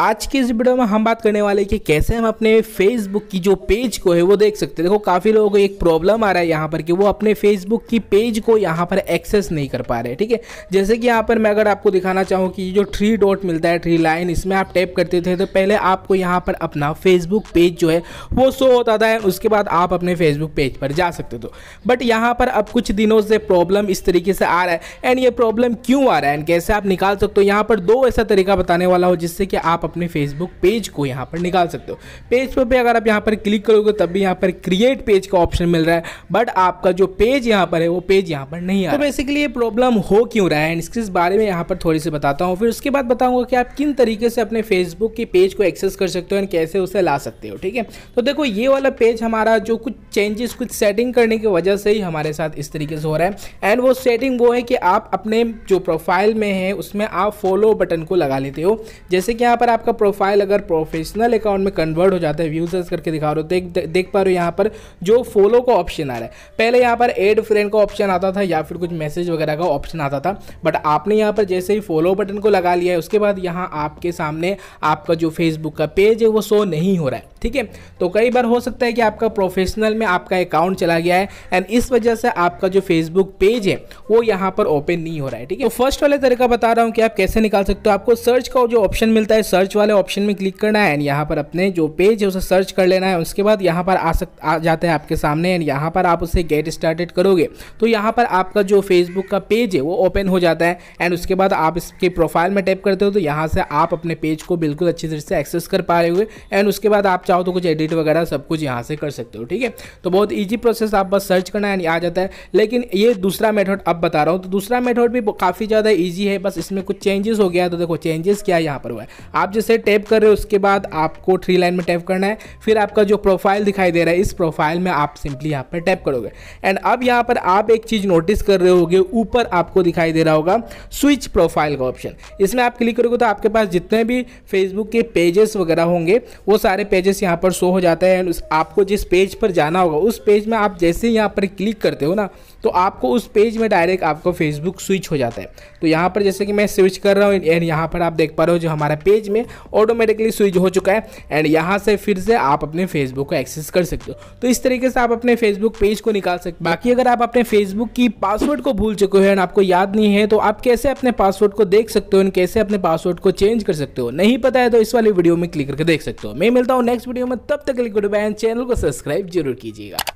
आज के इस वीडियो में हम बात करने वाले कि कैसे हम अपने फेसबुक की जो पेज को है वो देख सकते हैं देखो काफ़ी लोगों को एक प्रॉब्लम आ रहा है यहाँ पर कि वो अपने फेसबुक की पेज को यहाँ पर एक्सेस नहीं कर पा रहे ठीक है जैसे कि यहाँ पर मैं अगर आपको दिखाना चाहूँ कि जो थ्री डॉट मिलता है थ्री लाइन इसमें आप टैप करते थे तो पहले आपको यहाँ पर अपना फेसबुक पेज जो है वो शो होता था उसके बाद आप अपने फेसबुक पेज पर जा सकते थे बट यहाँ पर अब कुछ दिनों से प्रॉब्लम इस तरीके से आ रहा है एंड ये प्रॉब्लम क्यों आ रहा है एंड कैसे आप निकाल सकते हो यहाँ पर दो ऐसा तरीका बताने वाला हो जिससे कि आप अपने फेसबुक पेज को यहाँ पर निकाल सकते हो पेज पर भी अगर आप यहाँ पर क्लिक करोगे तब भी यहाँ पर क्रिएट पेज का ऑप्शन मिल रहा है बट आपका जो पेज यहाँ पर है वो पेज यहाँ पर नहीं आ तो बेसिकली ये प्रॉब्लम हो क्यों रहा है इसके बारे में यहाँ पर थोड़ी सी बताता हूँ फिर उसके बाद बताऊँगा कि आप किन तरीके से अपने फेसबुक के पेज को एक्सेस कर सकते हो एंड कैसे उसे ला सकते हो ठीक है तो देखो ये वाला पेज हमारा जो कुछ चेंजेस कुछ सेटिंग करने की वजह से ही हमारे साथ इस तरीके से हो रहा है एंड वो सेटिंग वो है कि आप अपने जो प्रोफाइल में है उसमें आप फॉलो बटन को लगा लेते हो जैसे कि यहाँ पर आप आपका प्रोफाइल अगर प्रोफेशनल अकाउंट में कन्वर्ट हो जाता है व्यूजर्स करके दिखा रहे हो देख देख पा रहे हो यहाँ पर जो फॉलो का ऑप्शन आ रहा है पहले यहाँ पर एड फ्रेंड का ऑप्शन आता था या फिर कुछ मैसेज वगैरह का ऑप्शन आता था बट आपने यहाँ पर जैसे ही फॉलो बटन को लगा लिया है उसके बाद यहाँ आपके सामने आपका जो फेसबुक का पेज है वो शो नहीं हो रहा है ठीक है तो कई बार हो सकता है कि आपका प्रोफेशनल में आपका अकाउंट चला गया है एंड इस वजह से आपका जो फेसबुक पेज है वो यहाँ पर ओपन नहीं हो रहा है ठीक है तो फर्स्ट वाले तरीका बता रहा हूँ कि आप कैसे निकाल सकते हो आपको सर्च का जो ऑप्शन मिलता है सर्च सर्च वाले ऑप्शन में क्लिक करना है एंड यहाँ पर अपने जो पेज है उसे सर्च कर लेना है उसके बाद यहाँ पर आ सक आ जाते हैं आपके सामने एंड यहाँ पर आप उसे गेट स्टार्टेड करोगे तो यहाँ पर आपका जो फेसबुक का पेज है वो ओपन हो जाता है एंड उसके बाद आप इसके प्रोफाइल में टैप करते हो तो यहाँ से आप अपने पेज को बिल्कुल अच्छी तरीके से एक्सेस कर पा रहे हो एंड उसके बाद आप चाहो तो कुछ एडिट वगैरह सब कुछ यहाँ से कर सकते हो ठीक है तो बहुत ईजी प्रोसेस आप बस सर्च करना एंड आ जाता है लेकिन ये दूसरा मेथड अब बता रहा हूँ तो दूसरा मेथड भी काफ़ी ज़्यादा ईजी है बस इसमें कुछ चेंजेस हो गया तो देखो चेंजेस क्या यहाँ पर हुआ है आप आप जैसे टैप कर रहे हो उसके बाद आपको थ्री लाइन में टैप करना है फिर आपका जो प्रोफाइल दिखाई दे रहा है इस प्रोफाइल में आप सिंपली यहाँ पर टैप करोगे एंड अब यहाँ पर आप एक चीज़ नोटिस कर रहे होगे ऊपर आपको दिखाई दे रहा होगा स्विच प्रोफाइल का ऑप्शन इसमें आप क्लिक करोगे तो आपके पास जितने भी फेसबुक के पेजेस वगैरह होंगे वो सारे पेजेस यहाँ पर शो हो जाते हैं एंड आपको जिस पेज पर जाना होगा उस पेज में आप जैसे ही यहाँ पर क्लिक करते हो ना तो आपको उस पेज में डायरेक्ट आपको फेसबुक स्विच हो जाता है तो यहाँ पर जैसे कि मैं स्विच कर रहा हूँ एंड यहाँ पर आप देख पा रहे हो जो हमारा पेज में में ऑटोमेटिकली स्विच हो चुका है एंड यहाँ से फिर से आप अपने फेसबुक को एक्सेस कर सकते हो तो इस तरीके से आप अपने फेसबुक पेज को निकाल सकते बाकी अगर आप अपने फेसबुक की पासवर्ड को भूल चुके हो एंड आपको याद नहीं है तो आप कैसे अपने पासवर्ड को देख सकते हो एंड कैसे अपने पासवर्ड को चेंज कर सकते हो नहीं पता है तो इस वाली वीडियो में क्लिक करके देख सकते हो मैं मिलता हूँ नेक्स्ट वीडियो में तब तक क्लिक एंड चैनल को सब्सक्राइब जरूर कीजिएगा